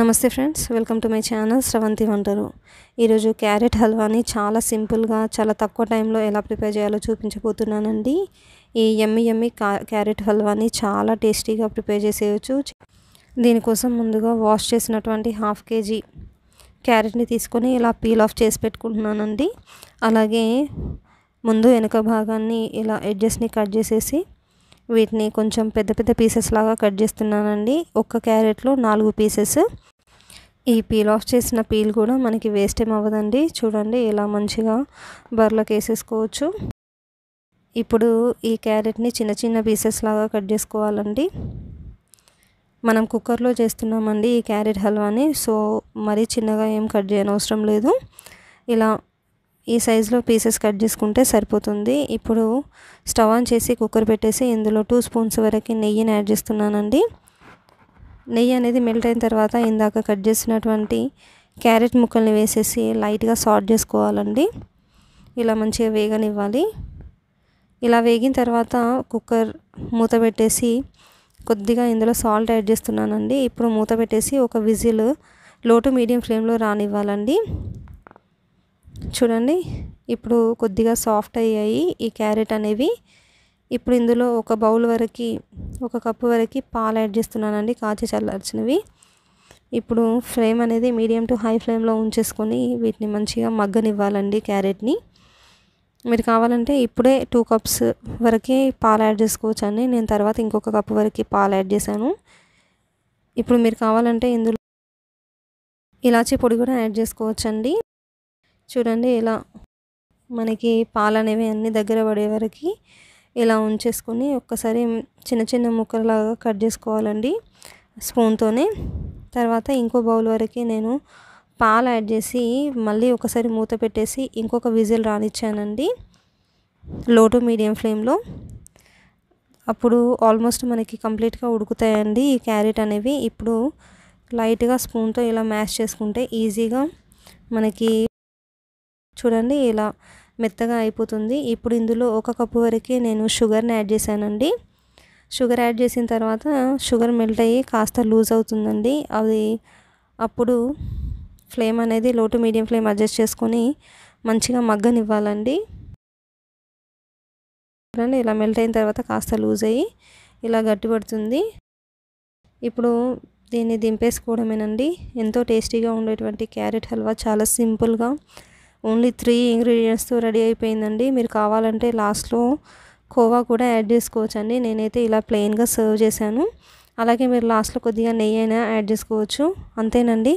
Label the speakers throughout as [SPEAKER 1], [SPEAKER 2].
[SPEAKER 1] నమస్తే friends welcome to my channel Sravanthi వంటరు ఈరోజు క్యారెట్ హల్వాని చాలా సింపుల్గా చాలా తక్కువ టైంలో ఎలా ప్రిపేర్ చేయాలో చూపించబోతున్నానండి ఈ ఎమ్మి ఎమ్మి క్యారెట్ హల్వాని చాలా టేస్టీగా ప్రిపేర్ చేసేయచ్చు దీనికోసం ముందుగా వాష్ చేసినటువంటి హాఫ్ కేజీ క్యారెట్ని తీసుకొని ఇలా పీల్ ఆఫ్ చేసి పెట్టుకుంటున్నానండి అలాగే ముందు వెనుక భాగాన్ని ఇలా ఎడ్జెస్ని కట్ చేసేసి వీటిని కొంచెం పెద్ద పెద్ద పీసెస్ లాగా కట్ చేస్తున్నానండి ఒక్క క్యారెట్లో నాలుగు పీసెస్ ఈ పీల్ ఆఫ్ చేసిన పీల్ కూడా మనకి వేస్ట్ ఏం అవ్వదండి చూడండి ఇలా మంచిగా బర్లకు వేసేసుకోవచ్చు ఇప్పుడు ఈ క్యారెట్ని చిన్న చిన్న పీసెస్ లాగా కట్ చేసుకోవాలండి మనం కుక్కర్లో చేస్తున్నామండి ఈ క్యారెట్ హల్వాని సో మరీ చిన్నగా ఏం కట్ చేయనవసరం లేదు ఇలా ఈ సైజులో పీసెస్ కట్ చేసుకుంటే సరిపోతుంది ఇప్పుడు స్టవ్ ఆన్ చేసి కుక్కర్ పెట్టేసి ఇందులో టూ స్పూన్స్ వరకు నెయ్యిని యాడ్ చేస్తున్నానండి నెయ్యి అనేది మెల్ట్ అయిన తర్వాత ఇందాక కట్ చేసినటువంటి క్యారెట్ ముక్కల్ని వేసేసి లైట్గా సాల్ట్ చేసుకోవాలండి ఇలా మంచిగా వేగనివ్వాలి ఇలా వేగిన తర్వాత కుక్కర్ మూత పెట్టేసి కొద్దిగా ఇందులో సాల్ట్ యాడ్ చేస్తున్నానండి ఇప్పుడు మూత పెట్టేసి ఒక విజిల్ లో టు మీడియం ఫ్లేమ్లో రానివ్వాలండి చూడండి ఇప్పుడు కొద్దిగా సాఫ్ట్ అయ్యాయి ఈ క్యారెట్ అనేవి ఇప్పుడు ఇందులో ఒక బౌల్ వరకు ఒక కప్పు వరకు పాలు యాడ్ చేస్తున్నానండి కాచి చల్లార్చినవి ఇప్పుడు ఫ్లేమ్ అనేది మీడియం టు హై ఫ్లేమ్లో ఉంచేసుకొని వీటిని మంచిగా మగ్గనివ్వాలండి క్యారెట్ని మీరు కావాలంటే ఇప్పుడే టూ కప్స్ వరకే పాలు యాడ్ చేసుకోవచ్చు అండి నేను తర్వాత ఇంకొక కప్పు వరకు పాలు యాడ్ చేశాను ఇప్పుడు మీరు కావాలంటే ఇందులో ఇలాచీ పొడి కూడా యాడ్ చేసుకోవచ్చండి చూడండి ఇలా మనకి పాలు అనేవి అన్ని దగ్గర పడే వరకు ఇలా ఉంచేసుకొని ఒక్కసారి చిన్న చిన్న ముక్కలాగా కట్ చేసుకోవాలండి స్పూన్తోనే తర్వాత ఇంకో బౌల్ వరకు నేను పాలు యాడ్ చేసి మళ్ళీ ఒకసారి మూత పెట్టేసి ఇంకొక విజిల్ రానిచ్చానండి లో టు మీడియం ఫ్లేమ్లో అప్పుడు ఆల్మోస్ట్ మనకి కంప్లీట్గా ఉడుకుతాయండి ఈ క్యారెట్ అనేవి ఇప్పుడు లైట్గా స్పూన్తో ఇలా మ్యాష్ చేసుకుంటే ఈజీగా మనకి చూడండి ఇలా మెత్తగా అయిపోతుంది ఇప్పుడు ఇందులో ఒక కప్పు వరకు నేను షుగర్ని యాడ్ చేశానండి షుగర్ యాడ్ చేసిన తర్వాత షుగర్ మెల్ట్ అయ్యి కాస్త లూజ్ అవుతుందండి అది అప్పుడు ఫ్లేమ్ అనేది లో టు మీడియం ఫ్లేమ్ అడ్జస్ట్ చేసుకొని మంచిగా మగ్గనివ్వాలండి చూడండి ఇలా మెల్ట్ అయిన తర్వాత కాస్త లూజ్ అయ్యి ఇలా గట్టిపడుతుంది ఇప్పుడు దీన్ని దింపేసుకోవడమేనండి ఎంతో టేస్టీగా ఉండేటువంటి క్యారెట్ హల్వా చాలా సింపుల్గా ఓన్లీ త్రీ ఇంగ్రీడియంట్స్తో రెడీ అయిపోయిందండి మీరు కావాలంటే లాస్ట్లో కోవా కూడా యాడ్ చేసుకోవచ్చు అండి నేనైతే ఇలా ప్లెయిన్గా సర్వ్ చేశాను అలాగే మీరు లాస్ట్లో కొద్దిగా నెయ్యి అయినా యాడ్ చేసుకోవచ్చు అంతేనండి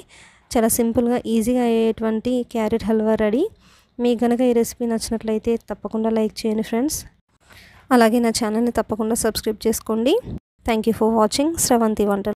[SPEAKER 1] చాలా సింపుల్గా ఈజీగా అయ్యేటువంటి క్యారెట్ హల్వా రెడీ మీకు కనుక ఈ రెసిపీ నచ్చినట్లయితే తప్పకుండా లైక్ చేయండి ఫ్రెండ్స్ అలాగే నా ఛానల్ని తప్పకుండా సబ్స్క్రైబ్ చేసుకోండి thank you for watching Sravanthi వంటలు